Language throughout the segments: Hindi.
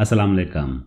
असलम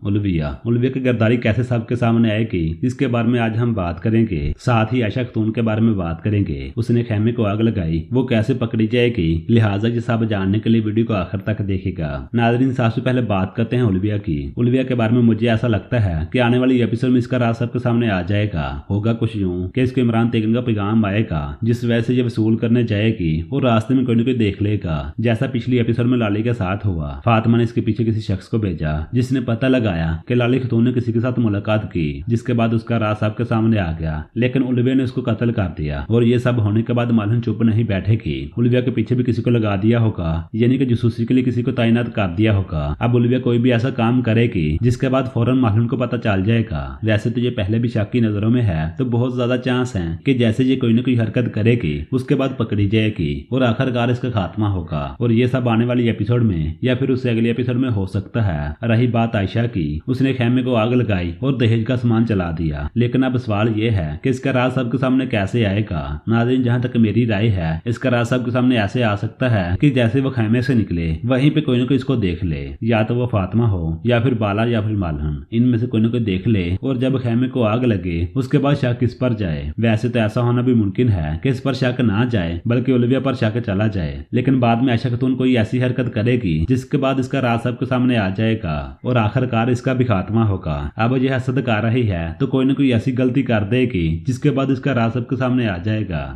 उलविया उलविया की गिरदारी कैसे सबके सामने आएगी इसके बारे में आज हम बात करेंगे साथ ही आयशा खतून के बारे में बात करेंगे उसने खेमे को आग लगाई वो कैसे पकड़ी जाएगी लिहाजा ये सब जानने के लिए वीडियो को आखिर तक देखेगा नाजरीन साहब से पहले बात करते हैं उलविया की उलविया के बारे में मुझे ऐसा लगता है की आने वाली एपिसोड में इसका राज सबके सामने आ जाएगा होगा कुछ यूँ की इसके इमरान तेगन का पैगाम आएगा जिस वजह से ये वसूल करने जाएगी और रास्ते में कोई न कोई देख लेगा जैसा पिछली एपिसोड में लाली के साथ हुआ फातिमा ने इसके पीछे किसी शख्स को भेजा जिसने पता लगाया कि लाली खतून ने किसी के साथ मुलाकात की जिसके बाद उसका राज साहब के सामने आ गया लेकिन उलविया ने उसको कत्ल कर दिया और ये सब होने के बाद मालहन चुप नहीं बैठेगी उलविया के पीछे भी किसी को लगा दिया होगा यानी कि जसूसी के लिए किसी को तैनात कर दिया होगा अब उलविया कोई भी ऐसा काम करेगी जिसके बाद फौरन मालहन को पता चल जाएगा वैसे तो ये पहले भी शाकी नजरों में है तो बहुत ज्यादा चांस है की जैसे ये कोई ना कोई हरकत करेगी उसके बाद पकड़ी जाएगी और आखिरकार इसका खात्मा होगा और ये सब आने वाले एपिसोड में या फिर उससे अगले एपिसोड में हो सकता है रही बात आयशा की उसने खेमे को आग लगाई और दहेज का सामान चला दिया लेकिन अब सवाल यह है कि इसका राज सबके सामने कैसे आएगा नाजिन जहाँ तक मेरी राय है इसका राज सबके सामने ऐसे आ सकता है की जैसे वो खेमे से निकले वहीं पे कोई ना कोई इसको देख ले या तो वो फातिमा हो या फिर बाला या फिर मालहन इनमें से कोई ना कोई देख ले और जब खेमे को आग लगे उसके बाद शक इस पर जाए वैसे तो ऐसा होना भी मुमकिन है कि इस पर शक ना जाए बल्कि ओलिविया पर शक चला जाए लेकिन बाद में ऐशा खतून कोई ऐसी हरकत करेगी जिसके बाद इसका राज सबके सामने आ जाएगा और आखिरकार इसका भी खात्मा होगा अब यह कर रही है तो कोई ना कोई ऐसी गलती कर देगी जिसके बाद इसका राज सबके सामने आ जाएगा